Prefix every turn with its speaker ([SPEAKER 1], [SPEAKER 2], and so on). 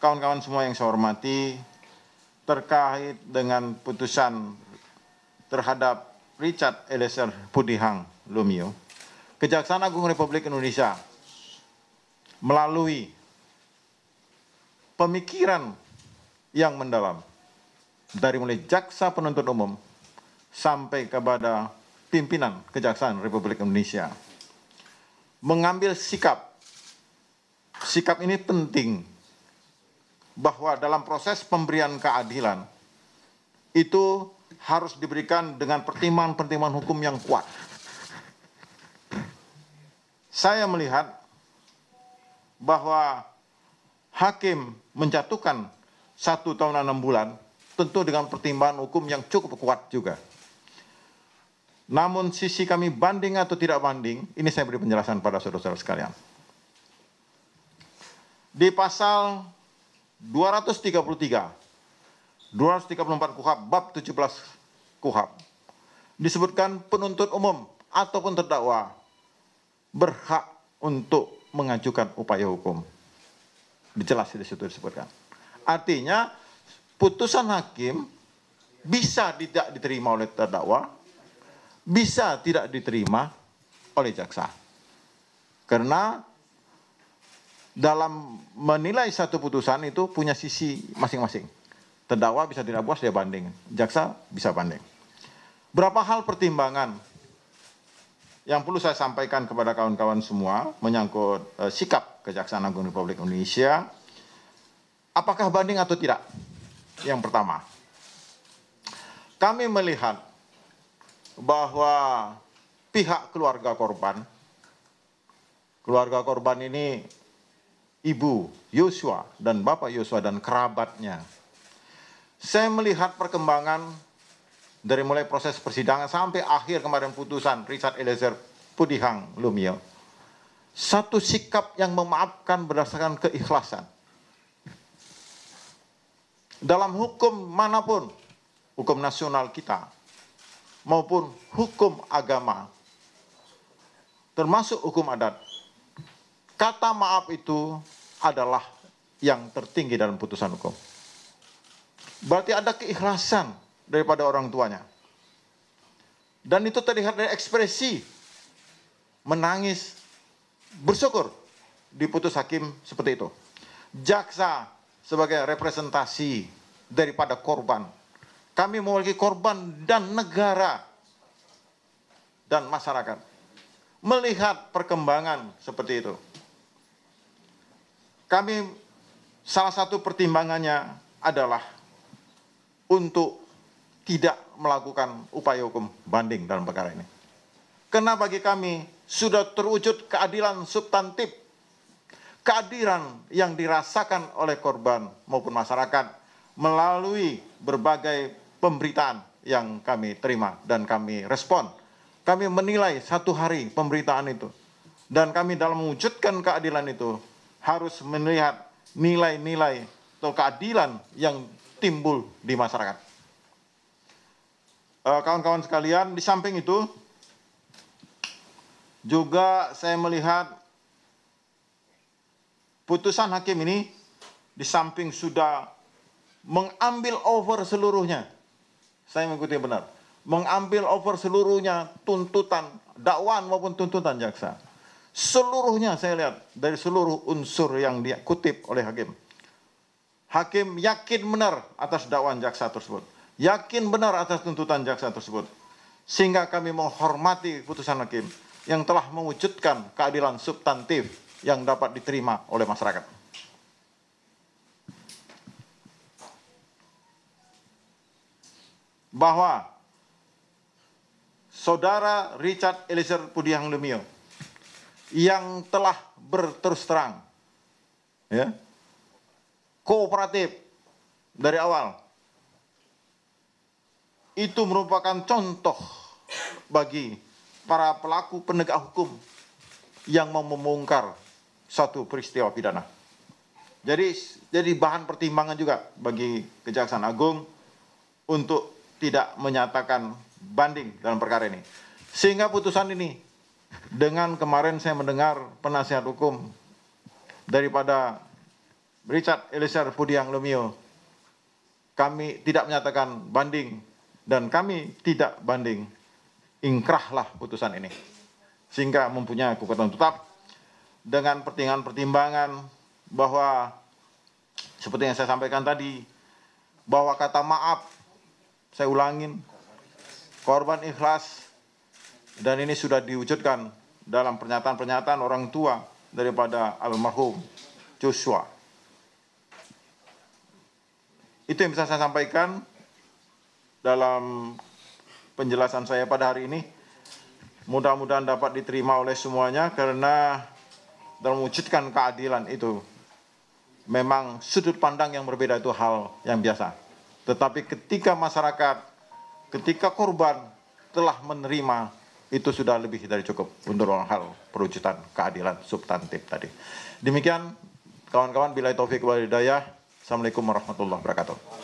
[SPEAKER 1] kawan-kawan semua yang saya hormati, terkait dengan putusan terhadap Richard Eliezer Pudihang Lumio, Kejaksaan Agung Republik Indonesia melalui pemikiran yang mendalam dari mulai jaksa penuntut umum sampai kepada pimpinan Kejaksaan Republik Indonesia mengambil sikap. Sikap ini penting bahwa dalam proses pemberian keadilan itu harus diberikan dengan pertimbangan-pertimbangan hukum yang kuat. Saya melihat bahwa hakim menjatuhkan satu tahun enam bulan tentu dengan pertimbangan hukum yang cukup kuat juga. Namun sisi kami banding atau tidak banding, ini saya beri penjelasan pada saudara-saudara sekalian. Di pasal 233, 234 KUHAP, bab 17 KUHAP, disebutkan penuntut umum ataupun terdakwa berhak untuk mengajukan upaya hukum. Dijelas di situ disebutkan. Artinya putusan hakim bisa tidak diterima oleh terdakwa, bisa tidak diterima oleh jaksa. Karena dalam menilai satu putusan itu punya sisi masing-masing. Terdakwa bisa tidak puas dia banding, jaksa bisa banding. Berapa hal pertimbangan yang perlu saya sampaikan kepada kawan-kawan semua menyangkut eh, sikap Kejaksaan Agung Republik Indonesia apakah banding atau tidak? Yang pertama, kami melihat bahwa pihak keluarga korban keluarga korban ini ibu Yosua dan bapak Yosua dan kerabatnya. Saya melihat perkembangan dari mulai proses persidangan sampai akhir kemarin putusan Richard Eliezer Pudihang Lumio. Satu sikap yang memaafkan berdasarkan keikhlasan. Dalam hukum manapun, hukum nasional kita, maupun hukum agama, termasuk hukum adat, kata maaf itu adalah yang tertinggi dalam putusan hukum. Berarti ada keikhlasan daripada orang tuanya. Dan itu terlihat dari ekspresi menangis, bersyukur diputus hakim seperti itu. Jaksa sebagai representasi daripada korban. Kami mewakili korban dan negara dan masyarakat. Melihat perkembangan seperti itu kami salah satu pertimbangannya adalah untuk tidak melakukan upaya hukum banding dalam perkara ini. Karena bagi kami sudah terwujud keadilan substantif, keadilan yang dirasakan oleh korban maupun masyarakat melalui berbagai pemberitaan yang kami terima dan kami respon. Kami menilai satu hari pemberitaan itu. Dan kami dalam mewujudkan keadilan itu harus melihat nilai-nilai atau keadilan yang timbul di masyarakat. Eh, kawan-kawan sekalian, di samping itu juga saya melihat putusan hakim ini di samping sudah mengambil over seluruhnya. Saya mengikuti benar. Mengambil over seluruhnya tuntutan dakwaan maupun tuntutan jaksa. Seluruhnya saya lihat dari seluruh unsur yang dikutip oleh hakim. Hakim yakin benar atas dakwaan jaksa tersebut. Yakin benar atas tuntutan jaksa tersebut. Sehingga kami menghormati putusan hakim yang telah mewujudkan keadilan substantif yang dapat diterima oleh masyarakat. Bahwa Saudara Richard Eliezer Pudihang Lumio yang telah berterus terang ya kooperatif dari awal itu merupakan contoh bagi para pelaku penegak hukum yang mau membongkar satu peristiwa pidana. Jadi jadi bahan pertimbangan juga bagi Kejaksaan Agung untuk tidak menyatakan banding dalam perkara ini. Sehingga putusan ini dengan kemarin saya mendengar penasihat hukum daripada Richard Eliezer Pudiang Lumio, kami tidak menyatakan banding dan kami tidak banding. Ingkrahlah putusan ini. Sehingga mempunyai kekuatan tetap dengan pertimbangan-pertimbangan bahwa seperti yang saya sampaikan tadi, bahwa kata maaf, saya ulangin, korban ikhlas dan ini sudah diwujudkan dalam pernyataan-pernyataan orang tua daripada almarhum Joshua. Itu yang bisa saya sampaikan dalam penjelasan saya pada hari ini. Mudah-mudahan dapat diterima oleh semuanya karena dalam wujudkan keadilan itu memang sudut pandang yang berbeda itu hal yang biasa. Tetapi ketika masyarakat, ketika korban telah menerima itu sudah lebih dari cukup untuk orang hal perwujudan keadilan substantif tadi. Demikian kawan-kawan bila taufik wal hidayah. Assalamualaikum warahmatullahi wabarakatuh.